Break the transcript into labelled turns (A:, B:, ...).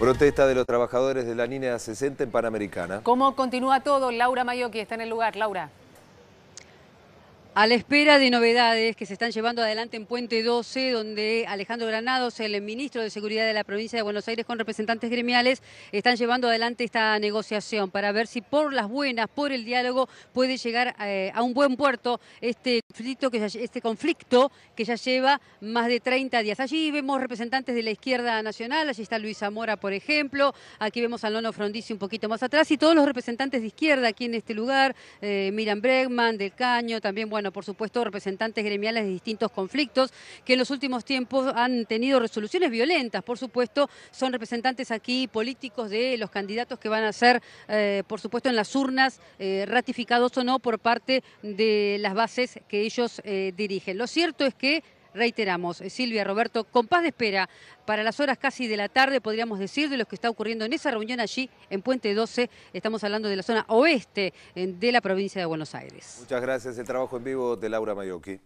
A: Protesta de los trabajadores de la línea 60 en Panamericana.
B: ¿Cómo continúa todo? Laura Mayoki está en el lugar. Laura. A la espera de novedades que se están llevando adelante en Puente 12, donde Alejandro Granados, el ministro de Seguridad de la provincia de Buenos Aires, con representantes gremiales, están llevando adelante esta negociación para ver si por las buenas, por el diálogo, puede llegar eh, a un buen puerto este conflicto, que ya, este conflicto que ya lleva más de 30 días. Allí vemos representantes de la izquierda nacional, allí está Luis Zamora, por ejemplo, aquí vemos a Lono Frondizi un poquito más atrás y todos los representantes de izquierda aquí en este lugar, eh, Miran Bregman, Del Caño, también, bueno, bueno, por supuesto, representantes gremiales de distintos conflictos que en los últimos tiempos han tenido resoluciones violentas. Por supuesto, son representantes aquí políticos de los candidatos que van a ser, eh, por supuesto, en las urnas eh, ratificados o no por parte de las bases que ellos eh, dirigen. Lo cierto es que reiteramos, eh, Silvia, Roberto, con paz de espera para las horas casi de la tarde, podríamos decir, de lo que está ocurriendo en esa reunión allí en Puente 12. Estamos hablando de la zona oeste eh, de la provincia de Buenos Aires.
A: Muchas gracias. El trabajo en vivo de Laura Mayoki.